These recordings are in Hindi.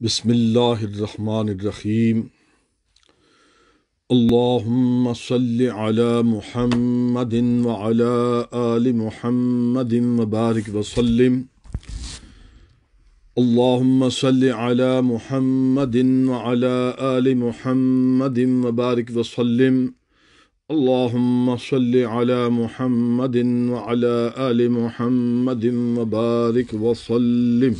بسم الله الرحمن الرحيم اللهم صل على محمد وعلى آل محمد وبارك وسلم اللهم صل على محمد وعلى آل محمد وبارك وسلم اللهم صل على محمد وعلى آل محمد وبارك وسلم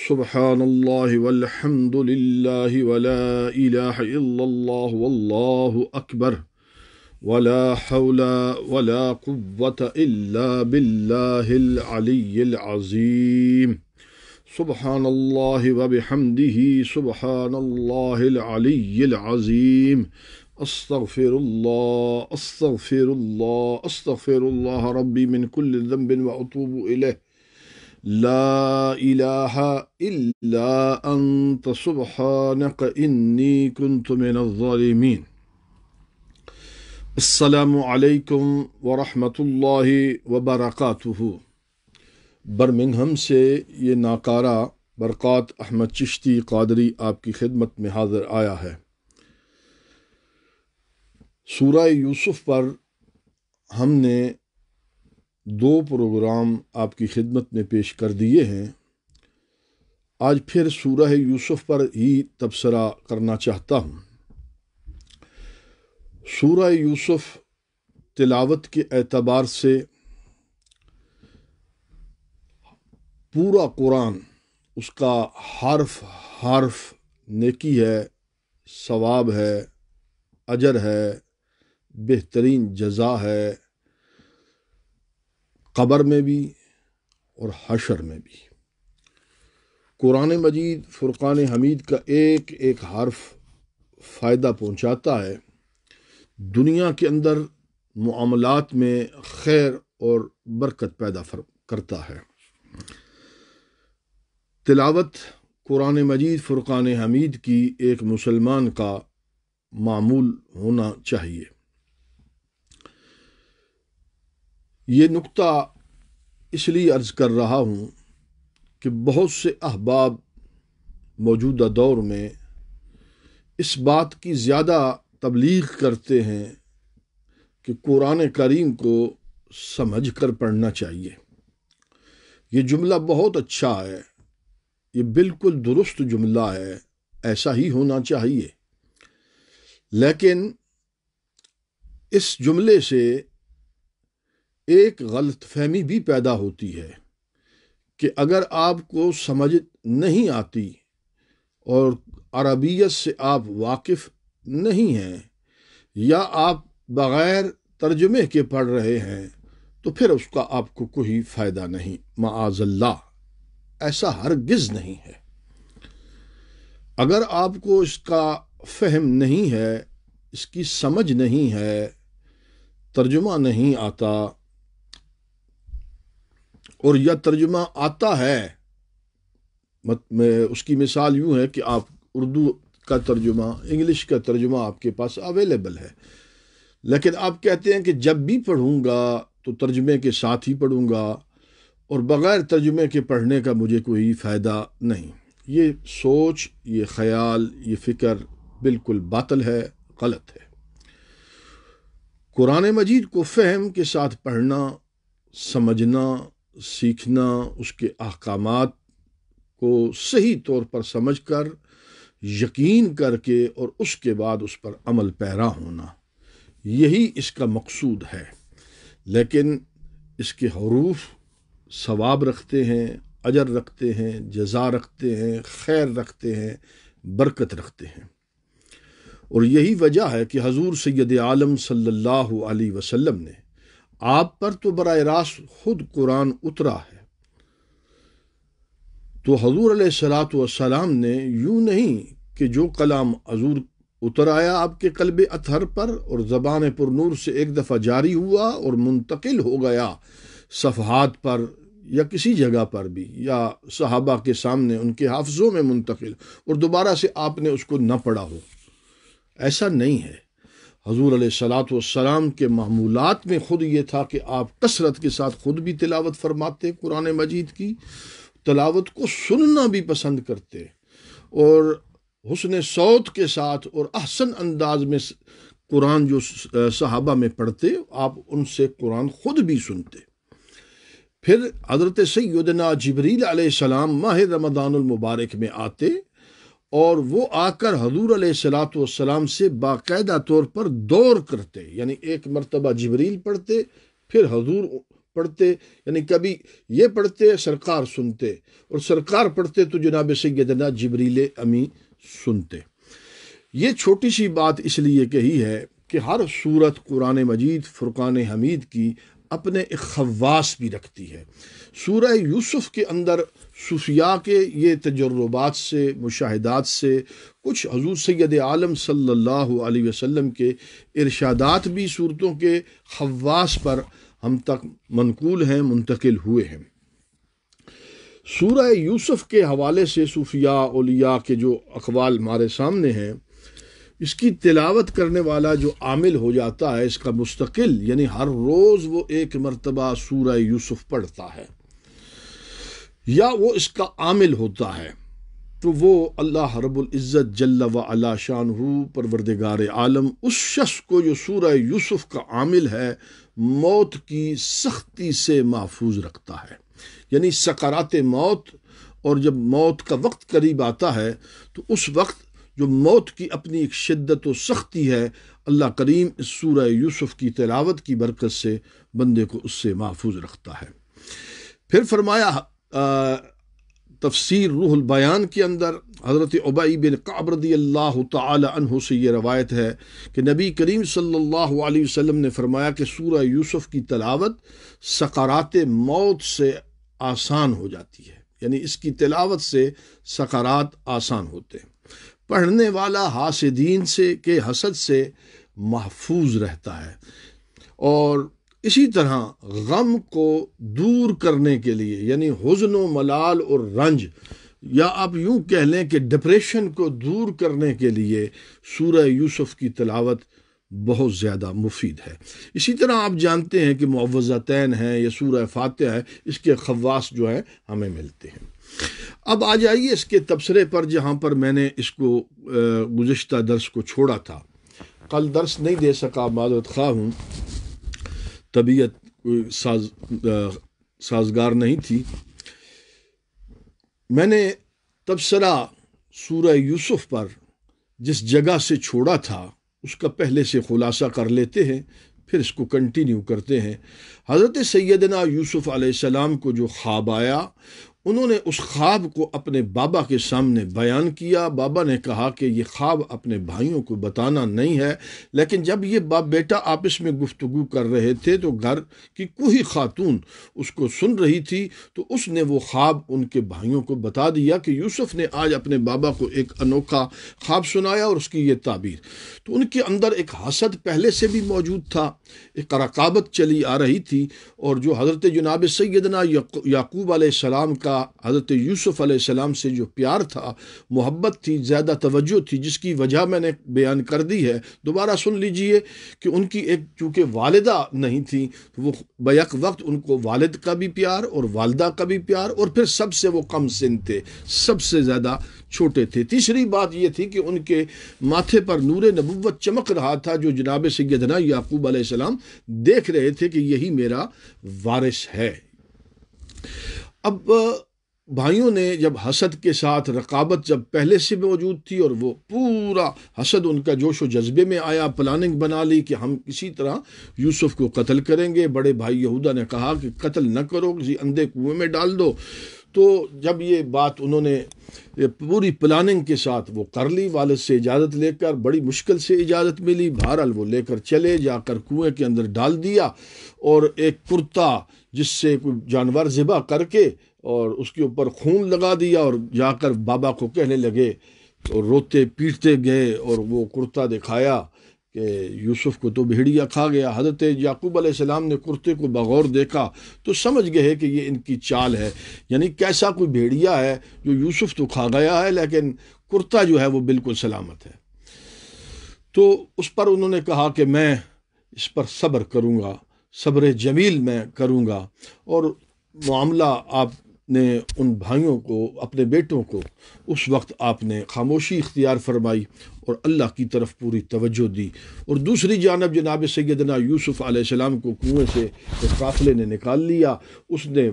سبحان الله والحمد لله ولا إله إلا الله والله أكبر ولا حول ولا قوة إلا بالله العلي العظيم سبحان الله وبحمده سبحان الله العلي العظيم أستغفر الله أستغفر الله أستغفر الله ربي من كل ذنب وأتوب إليه لا إله إلا أنت سبحانك إني كنت من الظالمين السلام عليكم ورحمة الله وبركاته برمنغهام سے یہ ناکارا ये احمد چشتی قادری آپ کی خدمت میں حاضر آیا ہے سورہ یوسف پر ہم نے दो प्रोग्राम आपकी खिदमत में पेश कर दिए हैं आज फिर सूरह यूसुफ पर ही तबसरा करना चाहता हूँ सूरह यूसुफ तिलावत के एतबार से पूरा कुरान उसका हर्फ हर्फ नेकी है सवाब है अजर है बेहतरीन जजा है क़बर में भी और हशर में भी कुरान मजीद फ़ुरक़ान हमीद का एक एक हर्फ फ़ायदा पहुँचाता है दुनिया के अंदर मामलत में खैर और बरकत पैदा फर करता है तिलावत कुरान मजीद फ़ुरक़ान हमीद की एक मुसलमान का मामूल होना चाहिए ये नुक्ता इसलिए अर्ज़ कर रहा हूँ कि बहुत से अहबाब मौजूदा दौर में इस बात की ज़्यादा तबलीग करते हैं कि कुरान करीम को समझ कर पढ़ना चाहिए ये जुमला बहुत अच्छा है ये बिल्कुल दुरुस्त जुमला है ऐसा ही होना चाहिए लेकिन इस जुमले से एक गलतफहमी भी पैदा होती है कि अगर आपको समझ नहीं आती और अरबियत से आप वाकिफ़ नहीं हैं या आप बग़ैर तर्जमे के पढ़ रहे हैं तो फिर उसका आपको कोई फ़ायदा नहीं माजल्ला ऐसा हरगिज़ नहीं है अगर आपको इसका फहम नहीं है इसकी समझ नहीं है तर्जुमा नहीं आता और यह तर्जुमा आता है मत में उसकी मिसाल यूँ है कि आप उर्दू का तर्जुमा इंग्लिश का तर्जुमा आपके पास अवेलेबल है लेकिन आप कहते हैं कि जब भी पढ़ूँगा तो तर्जुमे के साथ ही पढ़ूँगा और बग़ैर तर्जुमे के पढ़ने का मुझे कोई फ़ायदा नहीं ये सोच ये ख्याल ये फ़िक्र बिल्कुल बातल है गलत है कुरान मजीद को फहम के साथ पढ़ना समझना सीखना उसके अहकाम को सही तौर पर समझ कर यकीन करके और उसके बाद उस पर अमल पैरा होना यही इसका मकसूद है लेकिन इसके हरूफ सवाब रखते हैं अजर रखते हैं जजा रखते हैं खैर रखते हैं बरकत रखते हैं और यही वजह है कि हजूर सैद आलम सल्लल्लाहु अलैहि वसल्लम ने आप पर तो बर रास्त खुद कुरान उतरा है तो हजूर सलात वसलाम ने यूं नहीं कि जो कलाम हजूर उतर आया आपके कलब अतहर पर और ज़बान पुरनूर से एक दफ़ा जारी हुआ और मुंतकिल हो गया सफ़हात पर या किसी जगह पर भी या सहाबा के सामने उनके हाफजों में मुंतकिल और दोबारा से आपने उसको न पढ़ा हो ऐसा नहीं है हजूर सलाम के मामूलत में ख़ुद ये था कि आप कसरत के साथ ख़ुद भी तिलावत फरमाते कुरान मजीद की तलावत को सुनना भी पसंद करते और हसन सौत के साथ और अहसन अंदाज में कुरान जो सहाबा में पढ़ते आप उनसे कुरान ख़ुद भी सुनते फिर हज़रत सैदना जबरील सलाम माह रमदानमबारक में आते और वो आकर हजूर सलाम से बाकायदा तौर पर दौर करते यानी एक मरतबा जबरील पढ़ते फिर हजूर पढ़ते यानी कभी ये पढ़ते सरकार सुनते और सरकार पढ़ते तो जनाब सैदना जबरील अमी सुनते ये छोटी सी बात इसलिए कही है कि हर सूरत कुरान मजीद फ़ुरान हमीद की अपने एक खवास भी रखती है सूर यूसुफ के अंदर सूफिया के ये तजुर्बात से मुशाहदात से कुछ हजूर सैद आलम सल्ला वसम के इरशादात भी सूरतों के खवास पर हम तक मनकूल हैं मुंतकिल हुए हैं सूर यूसुफ के हवाले से सूफिया ओलिया के जो अखबाल हमारे सामने हैं इसकी तिलावत करने वाला जो आमिल हो जाता है इसका मुस्तकिल यानी हर रोज़ वो एक मरतबा सूरह यूसुफ पढ़ता है या वो इसका आमिल होता है तो वो अल्लाह इज़्ज़त जल्ला व शान परवरदगार आलम उस शख्स को जो सूरह यूसुफ का आमिल है मौत की सख्ती से महफूज रखता है यानी सकारात मौत और जब मौत का वक्त करीब आता है तो उस वक्त जो मौत की अपनी एक शिद्दत व सख्ती है अल्लाह करीम इस सूरह यूसुफ़ की तिलावत की बरकत से बंदे को उससे महफूज रखता है फिर फरमाया तफसर रूहुल बयान के अंदर हज़रत उबई बिन काबरदी अल्लाह तहु से ये रवायत है कि नबी करीम सल्लल्लाहु अलैहि वसल्लम ने फरमाया कि सूरह यूसुफ़ की तलावत सकारात मौत से आसान हो जाती है यानी इसकी तलावत से सकारात आसान होते हैं पढ़ने वाला हासदीन से के हसद से महफूज रहता है और इसी तरह गम को दूर करने के लिए यानी हजन मलाल और रंज या आप यूं कह लें कि डिप्रेशन को दूर करने के लिए सूरह यूसुफ की तलावत बहुत ज़्यादा मुफीद है इसी तरह आप जानते हैं कि तैन है या सूर्य फ़ातह है इसके खवास जो हैं हमें मिलते हैं अब आ जाइए इसके तबसरे पर जहाँ पर मैंने इसको गुज्त दर्स को छोड़ा था कल दर्स नहीं दे सका मादत खा हूँ तबीयत साज साजगार नहीं थी मैंने तबसरा सूर्य यूसुफ पर जिस जगह से छोड़ा था उसका पहले से खुलासा कर लेते हैं फिर इसको कंटिन्यू करते हैं हज़रत सैदना यूसुफ़ को जो ख्वाब आया उन्होंने उस ख्वाब को अपने बाबा के सामने बयान किया बाबा ने कहा कि ये ख्वाब अपने भाइयों को बताना नहीं है लेकिन जब ये बाप बेटा आपस में गुफ्तु कर रहे थे तो घर की कोई खातून उसको सुन रही थी तो उसने वो ख्वाब उनके भाइयों को बता दिया कि यूसुफ ने आज अपने बाबा को एक अनोखा ख्वाब सुनाया और उसकी ये ताबीर तो उनके अंदर एक हसद पहले से भी मौजूद था एक रकाबत चली आ रही थी और जो हज़रत जनाब सैदना याकूब आसमाम का का हज़रत यूसुफ़ आसमाम से जो प्यार था मोहब्बत थी ज़्यादा तोज्जो थी जिसकी वजह मैंने बयान कर दी है दोबारा सुन लीजिए कि उनकी एक चूँकि वालदा नहीं थी तो वो बैक वक्त उनको वालद का भी प्यार और वालदा का भी प्यार और फिर सबसे वो कम सिन थे सबसे ज़्यादा छोटे थे तीसरी बात यह थी कि उनके माथे पर नूर नबूत चमक रहा था जो जनाब सैदना याकूब आसमाम देख रहे थे कि यही मेरा वारिस है अब भाइयों ने जब हसद के साथ रकाबत जब पहले से मौजूद थी और वो पूरा हसद उनका जोश व जज्बे में आया प्लानिंग बना ली कि हम किसी तरह यूसुफ को कत्ल करेंगे बड़े भाई यहूदा ने कहा कि कत्ल न करो किसी अंधे कुएं में डाल दो तो जब ये बात उन्होंने पूरी प्लानिंग के साथ वो कर ली वालद से इजाज़त लेकर बड़ी मुश्किल से इजाज़त मिली बहरहाल वो लेकर चले जाकर कुएं के अंदर डाल दिया और एक कुर्ता जिससे कोई जानवर ज़िबा करके और उसके ऊपर खून लगा दिया और जाकर बाबा को कहने लगे और रोते पीटते गए और वो कुर्ता दिखाया कि यूसुफ को तो भेड़िया खा गया हज़रत याकूब आसमाम ने कुर्ते को बगौर देखा तो समझ गए कि ये इनकी चाल है यानी कैसा कोई भेड़िया है जो यूसुफ तो खा गया है लेकिन कुर्ता जो है वो बिल्कुल सलामत है तो उस पर उन्होंने कहा कि मैं इस पर सब्र करूँगा सब्र जमील मैं करूँगा और मामला आप ने उन भाइयों को अपने बेटों को उस वक्त आपने खामोशी इख्तियार फरमाई और अल्लाह की तरफ पूरी तवज्जो दी और दूसरी जानब जनाब सैदना यूसुफ़ आसमाम को कुएँ से उस काफिले ने निकाल लिया उसने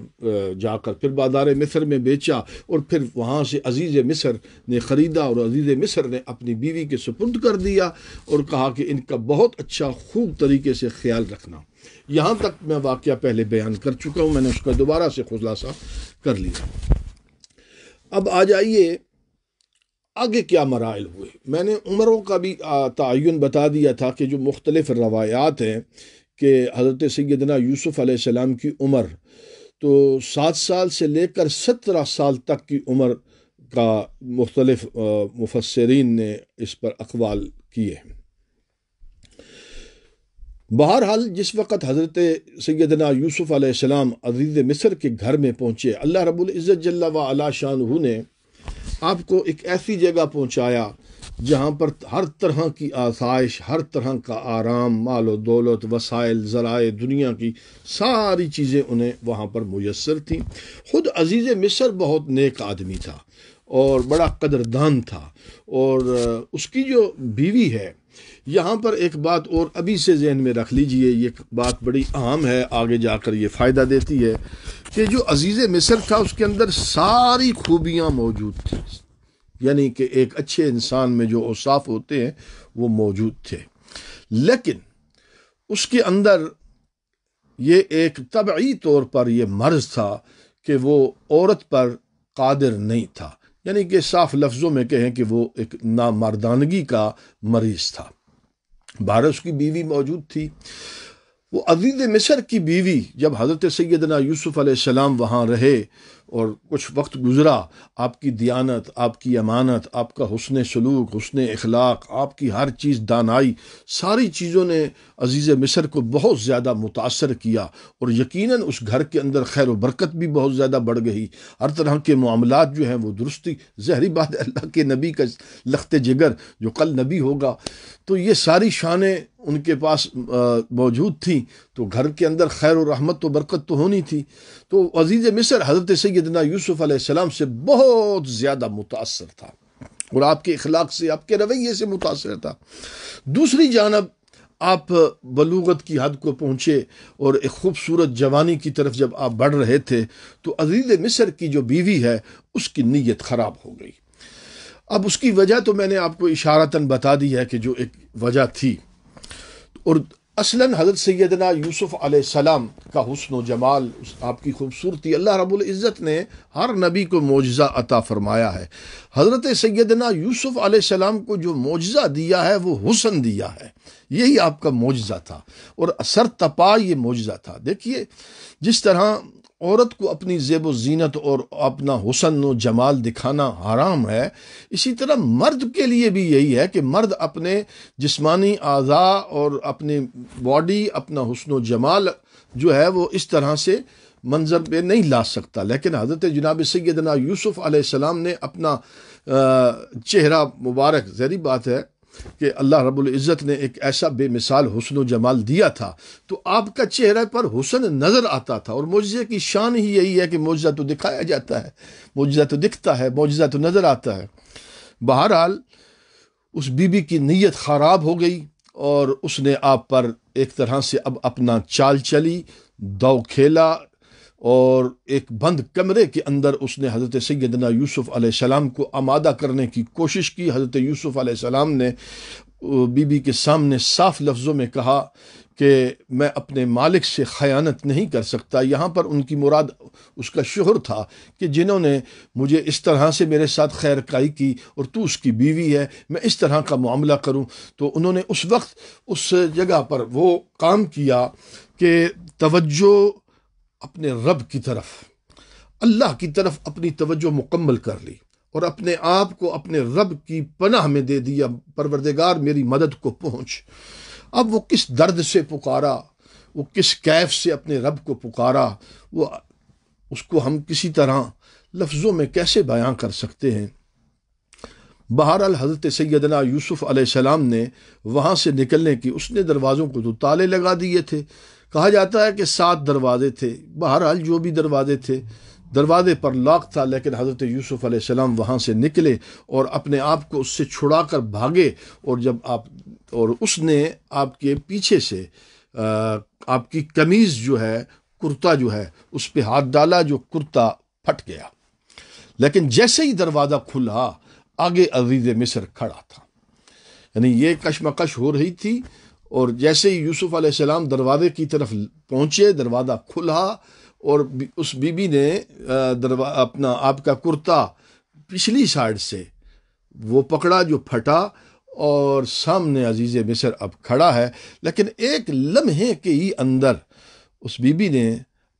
जाकर फिर बाजार मिस्र में बेचा और फिर वहाँ से अजीज़ मिस्र ने ख़रीदा और अजीज़ मिस्र ने अपनी बीवी के सुपुर्द कर दिया और कहा कि इनका बहुत अच्छा खूब तरीके से ख्याल रखना यहाँ तक मैं वाक्य पहले बयान कर चुका हूँ मैंने उसका दोबारा से खुलासा कर लिया अब आ जाइए आगे क्या मराइल हुए मैंने उम्रों का भी तयन बता दिया था कि जो मुख्तलिफ़ रवायात हैं कि हज़रत सैदना यूसुफ़ आसमाम की उम्र तो सात साल से लेकर सत्रह साल तक की उम्र का मुख्तलफ मुफसरीन ने इस पर अकवाल किए हैं बहरहाल जिस वक़्त हज़रत सैदना यूसुफ़ आसमाम अजीज़ मिसर के घर में पहुँचे अल्लाह रबुल्ज़त जल्ला शाह ने आपको एक ऐसी जगह पहुँचाया जहाँ पर हर तरह की आसाइश हर तरह का आराम मालो दौलत वसाइल ज़राए दुनिया की सारी चीज़ें उन्हें वहाँ पर मैसर थीं ख़ुद अजीज़ मिसर बहुत नेक आदमी था और बड़ा कदरदान था और उसकी जो बीवी है यहाँ पर एक बात और अभी से जहन में रख लीजिए ये बात बड़ी अहम है आगे जाकर ये फ़ायदा देती है कि जो अजीज़ मिसर था उसके अंदर सारी खूबियाँ मौजूद थी यानी कि एक अच्छे इंसान में जो औसाफ होते हैं वो मौजूद थे लेकिन उसके अंदर ये एक तबी तौर पर यह मर्ज़ था कि वो औरत पर कादिर नहीं था यानी कि साफ लफ्ज़ों में कहें कि वो एक नामर्दानगी का मरीज़ था बारस की बीवी मौजूद थी वो अजीज़ मिसर की बीवी जब हज़रत सैदना यूसुफ़ सलाम वहाँ रहे और कुछ वक्त गुज़रा आपकी दियानत आपकी अमानत आपका हसन सलूक हसन अखलाक आपकी हर चीज़ दानाई सारी चीज़ों ने अज़ीज़ मिसर को बहुत ज़्यादा मुतासर किया और यकीन उस घर के अंदर खैर बरकत भी बहुत ज़्यादा बढ़ गई हर तरह के मामला जो हैं वो दुरुस्ती जहरी बात अल्लाह के नबी का लखत जिगर जो कल नबी होगा तो ये सारी शान उनके पास मौजूद थी तो घर के अंदर खैर और रहमत तो बरकत तो होनी थी तो अजीज़ मिसर हज़रत सैदना यूसुफ़ आसमाम से बहुत ज़्यादा मुतासर था और आपके अखलाक से आपके रवैये से मुतासर था दूसरी जानब आप बलूगत की हद को पहुँचे और एक खूबसूरत जवानी की तरफ जब आप बढ़ रहे थे तो अजीज़ मिसर की जो बीवी है उसकी नीयत ख़राब हो गई अब उसकी वजह तो मैंने आपको इशारतन बता दी है कि जो एक वजह थी और असलन हज़रत सैदना यूसुफ़ आसमाम का हसन जमाल आपकी खूबसूरती अल्लाह रब्बुल इज़्ज़त ने हर नबी को मुआजा अता फ़रमाया है हज़रत सैदना यूसुफ़ आसमाम को जो मुआजा दिया है वो हुसन दिया है यही आपका मुजजा था और असर तपा ये मुजजा था देखिए जिस तरह औरत को अपनी जेब जीनत और अपना हुसन व जमाल दिखाना हराम है इसी तरह मर्द के लिए भी यही है कि मर्द अपने जिस्मानी आज़ा और अपनी बॉडी अपना हुसन व जमाल जो है वो इस तरह से मंजर पे नहीं ला सकता लेकिन हज़रत जनाब सैदना यूसुफ़ ने अपना चेहरा मुबारक जहरी बात है कि अल्लाह इज़्ज़त ने एक ऐसा बेमिसाल हुसन जमाल दिया था तो आपका चेहरे पर हुसन नज़र आता था और मुजज़े की शान ही यही है कि मुजज़ा तो दिखाया जाता है मुजज़ा तो दिखता है मुजज़ा तो नज़र आता है बहरहाल उस बीबी की नीयत ख़राब हो गई और उसने आप पर एक तरह से अब अपना चाल चली दौ खेला और एक बंद कमरे के अंदर उसने हज़रत सैदना यूसुफ़ आलाम को आमादा करने की कोशिश की हज़रत यूसुफ़ आलाम ने बीबी के सामने साफ लफ्ज़ों में कहा कि मैं अपने मालिक से ख़यानत नहीं कर सकता यहाँ पर उनकी मुराद उसका शहर था कि जिन्होंने मुझे इस तरह से मेरे साथ खैर की और तू उसकी बीवी है मैं इस तरह का मामला करूँ तो उन्होंने उस वक्त उस जगह पर वो काम किया कि तवज्जो अपने रब की तरफ अल्लाह की तरफ अपनी तवज्जो मुकम्मल कर ली और अपने आप को अपने रब की पनाह में दे दिया परवरदेगार मेरी मदद को पहुँच अब वो किस दर्द से पुकारा वो किस कैफ से अपने रब को पुकारा वो उसको हम किसी तरह लफ्ज़ों में कैसे बयां कर सकते हैं बहरहाल हज़रत सैदना यूसुफ़ सलाम ने वहाँ से निकलने की उसने दरवाज़ों को तो ताले लगा दिए थे कहा जाता है कि सात दरवाजे थे बहरहाल जो भी दरवाजे थे दरवाजे पर लॉक था लेकिन हज़रत यूसुफ़ आसमाम वहाँ से निकले और अपने आप को उससे छुड़ा कर भागे और जब आप और उसने आपके पीछे से आपकी कमीज़ जो है कुर्ता जो है उस पर हाथ डाला जो कुर्ता फट गया लेकिन जैसे ही दरवाज़ा खुला आगे अजीज़ मिस्र खड़ा था यानी ये कशमकश हो रही थी और जैसे ही यूसुफ आसमाम दरवाजे की तरफ पहुँचे दरवाज़ा खुला और उस बीबी ने दरवा अपना आपका कुर्ता पिछली साइड से वो पकड़ा जो फटा और सामने अजीज़ मिसर अब खड़ा है लेकिन एक लम्हे के ही अंदर उस बीबी ने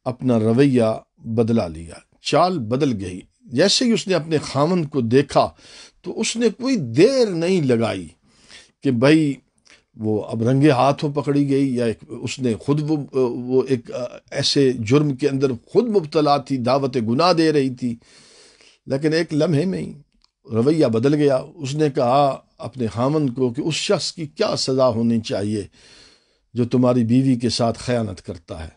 अपना रवैया बदला लिया चाल बदल गई जैसे ही उसने अपने खामन को देखा तो उसने कोई देर नहीं लगाई कि भाई वो अब रंगे हाथों पकड़ी गई या एक उसने खुद वो वो एक ऐसे जुर्म के अंदर खुद मुबतला थी दावत गुनाह दे रही थी लेकिन एक लम्हे में ही रवैया बदल गया उसने कहा अपने हामन को कि उस शख्स की क्या सज़ा होनी चाहिए जो तुम्हारी बीवी के साथ ख़यानत करता है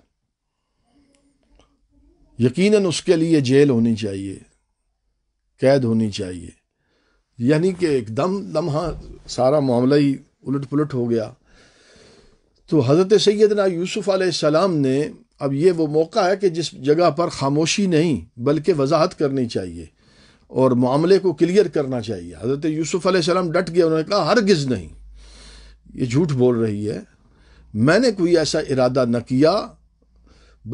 यकीनन उसके लिए जेल होनी चाहिए कैद होनी चाहिए यानी कि एकदम लम्हा सारा मामला ही उलट पुलट हो गया तो हज़रत सैदना यूसुफ़ आसमाम ने अब ये वो मौका है कि जिस जगह पर खामोशी नहीं बल्कि वजाहत करनी चाहिए और मामले को क्लियर करना चाहिए हज़रत यूसुफ़ आसमाम डट गए उन्होंने कहा गज़ नहीं ये झूठ बोल रही है मैंने कोई ऐसा इरादा न किया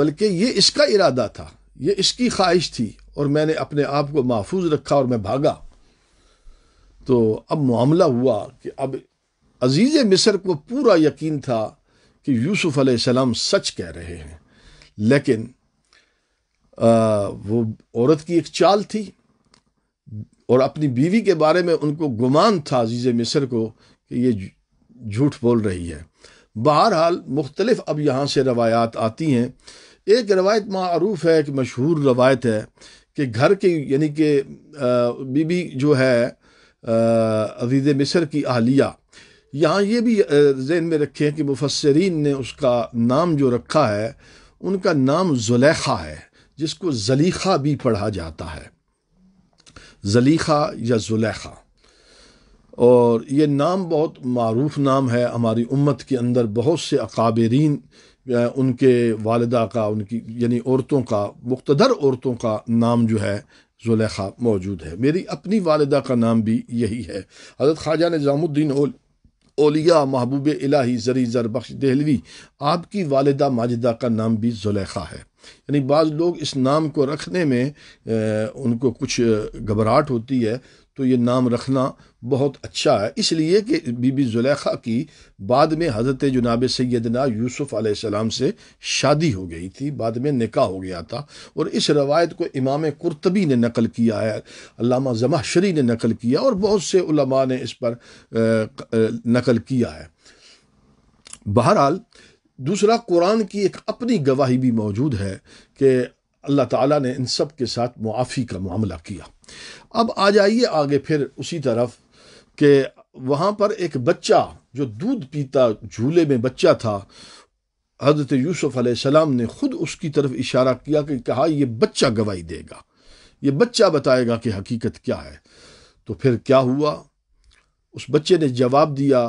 बल्कि ये इसका इरादा था ये इसकी ख्वाहिश थी और मैंने अपने आप को महफूज रखा और मैं भागा तो अब मामला हुआ कि अब अजीज़ मिस्र को पूरा यकीन था कि यूसुफ अलैहिस्सलाम सच कह रहे हैं लेकिन आ, वो औरत की एक चाल थी और अपनी बीवी के बारे में उनको गुमान था अजीज़ मिस्र को कि ये झूठ बोल रही है बहरहाल मुख्तलिफ अब यहाँ से रवायात आती हैं एक रवायत मरूफ है एक मशहूर रवायत है कि घर के यानी कि बीबी जो है अजीज़ मिस्र की अहलिया यहाँ ये भी जहन में रखे हैं कि मुफसरीन ने उसका नाम जो रखा है उनका नाम जुलेखा है जिसको जलीखा भी पढ़ा जाता है जलीखा या जुलेखा और ये नाम बहुत मरूफ नाम है हमारी उम्मत के अंदर बहुत से अकाबरीन उनके वालदा का उनकी यानी औरतों का मुख्तर औरतों का नाम जो है जुलेखा मौजूद है मेरी अपनी वालदा का नाम भी यही है हज़रत ख्वाजा ने निज़ामुद्दीन ओलिया महबूब इलाही जरी जरबख्श दहलवी आपकी वालदा माजिदा का नाम भी जुलेखा है यानी बाज़ लोग इस नाम को रखने में ए, उनको कुछ घबराहट होती है तो ये नाम रखना बहुत अच्छा है इसलिए कि बीबी जुलेखा की बाद में हज़रत जनाब सैदना यूसुफ़ आसमाम से शादी हो गई थी बाद में निका हो गया था और इस रवायत को इमाम कुरतबी ने नकल किया है अलामा जमाशरी ने नकल किया और बहुत से उलमा ने इस पर नकल किया है बहरहाल दूसरा कुरान की एक अपनी गवाही भी मौजूद है कि अल्लाह ताला ने इन सब के साथ मुआफ़ी का मामला किया अब आ जाइए आगे फिर उसी तरफ कि वहाँ पर एक बच्चा जो दूध पीता झूले में बच्चा था हज़रत यूसुफ़ सलाम ने ख़ुद उसकी तरफ इशारा किया कि कहा यह बच्चा गवाही देगा ये बच्चा बताएगा कि हकीकत क्या है तो फिर क्या हुआ उस बच्चे ने जवाब दिया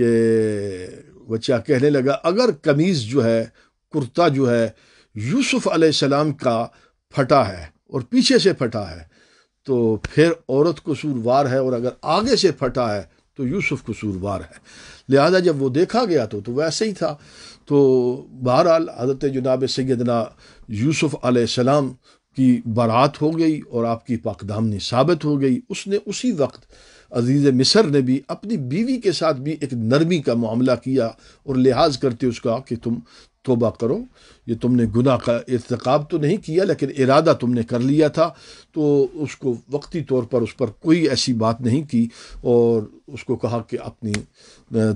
कि बच्चा कहने लगा अगर कमीज़ जो है कुर्ता जो है यूसुफ़ सलाम का फटा है और पीछे से फटा है तो फिर औरत कसूरवार है और अगर आगे से फटा है तो यूसुफ कसूरवार है लिहाजा जब वो देखा गया तो तो वैसे ही था तो बहरहाल हज़रत जनाब सैदना यूसुफ आसमाम की बारात हो गई और आपकी पाकदामनी साबित हो गई उसने उसी वक्त अजीज़ मिसर ने भी अपनी बीवी के साथ भी एक नरमी का मामला किया और लिहाज करते उसका कि तुम तोबा करो ये तुमने गुना का इरतकब तो नहीं किया लेकिन इरादा तुमने कर लिया था तो उसको वक्ती तौर पर उस पर कोई ऐसी बात नहीं की और उसको कहा कि अपनी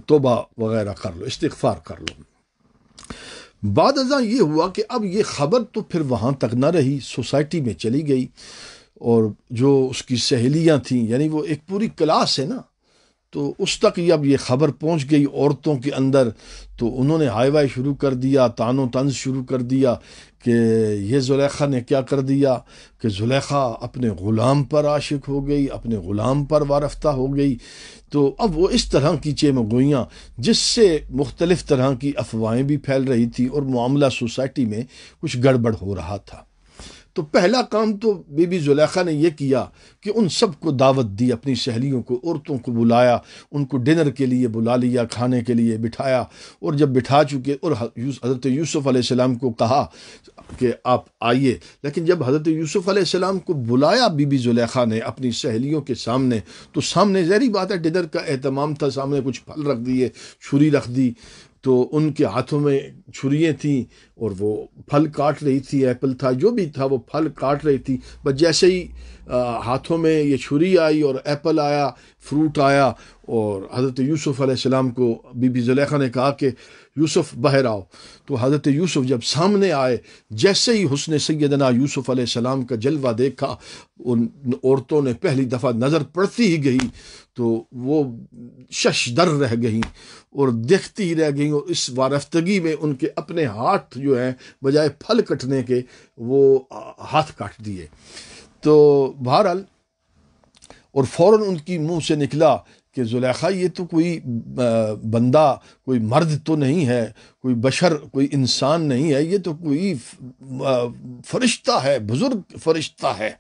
तोबा वगैरह कर लो इस्तफ़ार कर लो बाद अजा ये हुआ कि अब ये ख़बर तो फिर वहाँ तक ना रही सोसाइटी में चली गई और जो उसकी सहेलियाँ थीं यानी वो एक पूरी क्लास है ना तो उस तक ये अब ये खबर पहुंच गई औरतों के अंदर तो उन्होंने हाईवाई शुरू कर दिया तानो तंज शुरू कर दिया कि ये जुलेखा ने क्या कर दिया कि जुलेखा अपने ग़ुलाम पर आशिक हो गई अपने ग़ुलाम पर वारफ्ता हो गई तो अब वो इस तरह की चेमगोइयाँ जिससे मुख्तलिफ़ तरह की अफवाहें भी फैल रही थी और मामला सोसाइटी में कुछ गड़बड़ हो रहा था तो पहला काम तो बीबी जुलेखा ने यह किया कि उन सबको दावत दी अपनी सहेलियों को औरतों को बुलाया उनको डिनर के लिए बुला लिया खाने के लिए बिठाया और जब बिठा चुके और हज़रत यूसुफ़ आसमाम को कहा कि आप आइए लेकिन जब हज़रत यूसुफ़ आसमाम को बुलाया बीबी जुलेखा ने अपनी सहेलियों के सामने तो सामने जहरी बात है डिनर का अहतमाम था सामने कुछ फल रख दिए छुरी रख दी तो उनके हाथों में छुरियाँ थीं और वो फल काट रही थी एप्पल था जो भी था वो फल काट रही थी बस जैसे ही आ, हाथों में ये छुरी आई और एप्पल आया फ्रूट आया और हज़रत यूसुफ़ सलाम को बीबी जुलेखा ने कहा कि यूसुफ़ बाहर आओ तो हज़रत यूसुफ़ जब सामने आए जैसे ही हुसन सैदना यूसुफ़ सलाम का जलवा देखा उन औरतों ने पहली दफ़ा नज़र पड़ती ही गई तो वो शशदर रह गई और देखती ही रह गई और इस वारफ्तगी में उन उनके अपने हाथ जो हैं बजाय फल कटने के वो हाथ काट दिए तो बहरहाल और फ़ौर उनकी मुंह से निकला कि जुलेखा ये तो कोई बंदा कोई मर्द तो नहीं है कोई बशर कोई इंसान नहीं है ये तो कोई फरिश्ता है बुज़ुर्ग फरिश्ता है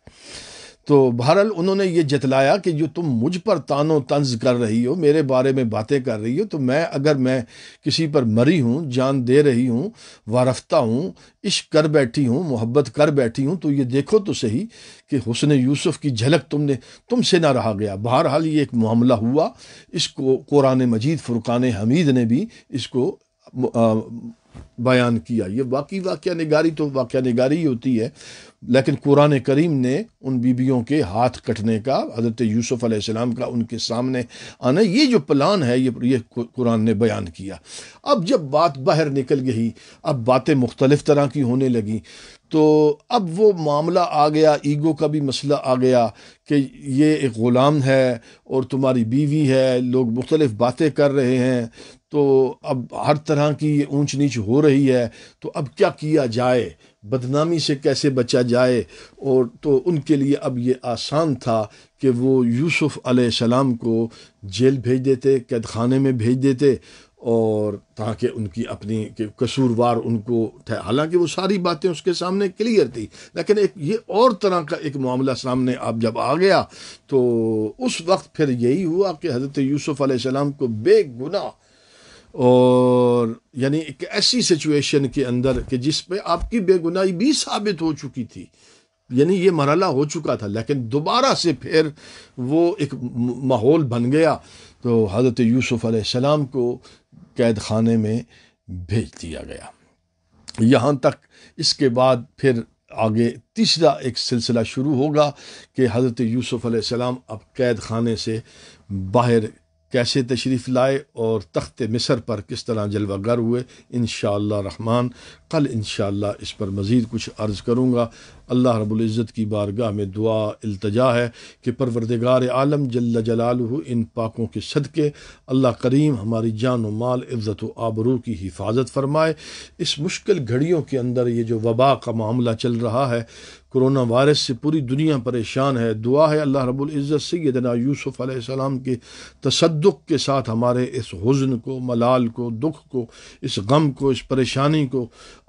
तो बहरहाल उन्होंने ये जतलाया कि जो तुम मुझ पर तानो तंज कर रही हो मेरे बारे में बातें कर रही हो तो मैं अगर मैं किसी पर मरी हूँ जान दे रही हूँ वारफ्ता हूँ इश्क कर बैठी हूँ मोहब्बत कर बैठी हूँ तो ये देखो तो सही कि हुसन यूसुफ की झलक तुमने तुमसे ना रहा गया बहरहाल ये एक मामला हुआ इसको कुरान मजीद फुरकान हमीद ने भी इसको आ, बयान किया ये वाकई वाक़ नगारी तो वाक़ नगारी ही होती है लेकिन कुरान करीम ने उन बीबियों के हाथ कटने का हज़रत यूसुफ़ अलैहिस्सलाम का उनके सामने आना ये जो प्लान है ये ये कुरान ने बयान किया अब जब बात बाहर निकल गई अब बातें मुख्तलिफ़ तरह की होने लगी तो अब वो मामला आ गया ईगो का भी मसला आ गया कि ये एक ग़ुलाम है और तुम्हारी बीवी है लोग मुख्तलिफ बातें कर रहे हैं तो अब हर तरह की ये ऊँच नीच हो रही है तो अब क्या किया जाए बदनामी से कैसे बचा जाए और तो उनके लिए अब ये आसान था कि वो यूसुफ़ सलाम को जेल भेज देते कैद खाने में भेज देते और ताकि उनकी अपनी के कसूरवार उनको हालांकि वो सारी बातें उसके सामने क्लियर थी लेकिन एक ये और तरह का एक मामला सामने आप जब आ गया तो उस वक्त फिर यही हुआ कि हज़रत यूसुफ़ आसमाम को बेगुना और यानी एक ऐसी सिचुएशन के अंदर कि जिस पे आपकी बेगुनाई भी साबित हो चुकी थी यानी ये मरला हो चुका था लेकिन दोबारा से फिर वो एक माहौल बन गया तो हज़रत यूसुफ़ सलाम को कैद खाने में भेज दिया गया यहाँ तक इसके बाद फिर आगे तीसरा एक सिलसिला शुरू होगा कि हज़रत यूसुफ़ सलाम अब कैद खाने से बाहर कैसे तशरीफ़ लाए और तख्त मिसर पर किस तरह जलवागर हुए इन रहमान कल इन इस पर मज़ीद कुछ अर्ज़ करूँगा अल्लाह रबुल्ज़त की बारगाह में दुआ अल्तजा है कि परवरदगार आलम जल्ल जलाल इन पाकों के सदक़े अल्लाह करीम हमारी जान व माल इज़्ज़त व आबरू की हिफाजत फ़रमाए इस मुश्किल घड़ियों के अंदर ये जो वबा का मामला चल रहा है कोरोना वायरस से पूरी दुनिया परेशान है दुआ है अल्लाह रबुल्ज़त सैदना यूसुफ़ आसमाम के तसदक के साथ हमारे इस हज़न को मलाल को दुख को इस गम को इस परेशानी को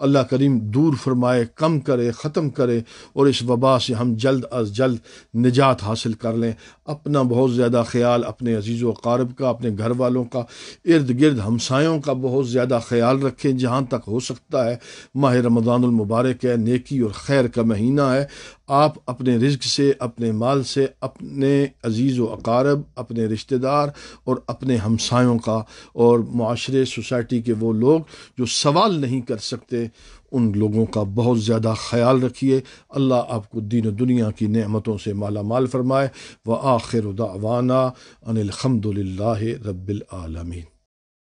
अल्लाह करीम दूर फरमाए कम करे ख़त्म करे और इस वबा से हम जल्द अज जल्द निजात हासिल कर लें अपना बहुत ज़्यादा ख्याल अपने अजीज़ वकारब का अपने घर वालों का इर्द गिर्द हमसायों का बहुत ज़्यादा ख्याल रखें जहाँ तक हो सकता है माह रमज़ानमबारक है नेकी और खैर का महीना है आप अपने रिज्क से अपने माल से अपने अजीज़ वकारब अपने रिश्तेदार और अपने हमसायों का और माशरे सोसाइटी के वो लोग जो सवाल नहीं कर सकते उन लोगों का बहुत ज़्यादा ख्याल रखिए अल्लाह आपको दीन दुनिया की नमतों से माला माल फरमाए व आखिर उदावाना अनिलहमदिल्ला रबालमीन